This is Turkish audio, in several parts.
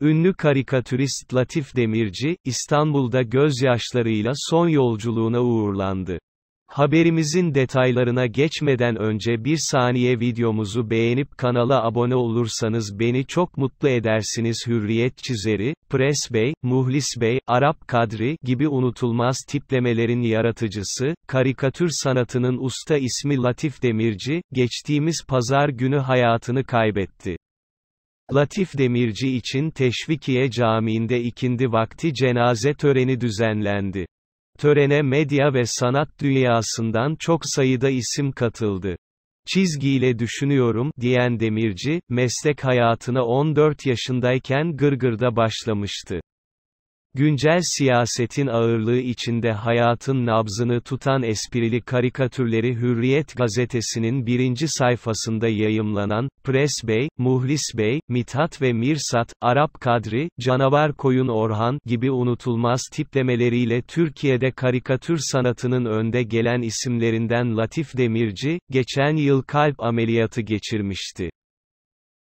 Ünlü karikatürist Latif Demirci, İstanbul'da gözyaşlarıyla son yolculuğuna uğurlandı. Haberimizin detaylarına geçmeden önce bir saniye videomuzu beğenip kanala abone olursanız beni çok mutlu edersiniz Hürriyet çizeri, Pres Bey, Muhlis Bey, Arap Kadri gibi unutulmaz tiplemelerin yaratıcısı, karikatür sanatının usta ismi Latif Demirci, geçtiğimiz pazar günü hayatını kaybetti. Latif Demirci için Teşvikiye Camii'nde ikindi vakti cenaze töreni düzenlendi. Törene medya ve sanat dünyasından çok sayıda isim katıldı. Çizgiyle düşünüyorum, diyen Demirci, meslek hayatına 14 yaşındayken Gırgır'da başlamıştı. Güncel siyasetin ağırlığı içinde hayatın nabzını tutan esprili karikatürleri Hürriyet gazetesinin birinci sayfasında yayımlanan, Pres Bey, Muhlis Bey, Mithat ve Mirsat, Arap Kadri, Canavar Koyun Orhan gibi unutulmaz tiplemeleriyle Türkiye'de karikatür sanatının önde gelen isimlerinden Latif Demirci, geçen yıl kalp ameliyatı geçirmişti.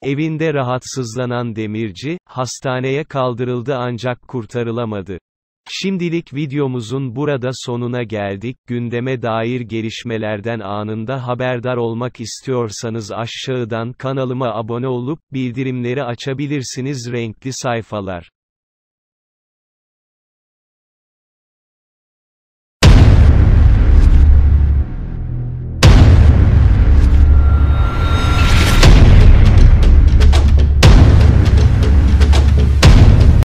Evinde rahatsızlanan demirci, hastaneye kaldırıldı ancak kurtarılamadı. Şimdilik videomuzun burada sonuna geldik. Gündeme dair gelişmelerden anında haberdar olmak istiyorsanız aşağıdan kanalıma abone olup bildirimleri açabilirsiniz. Renkli sayfalar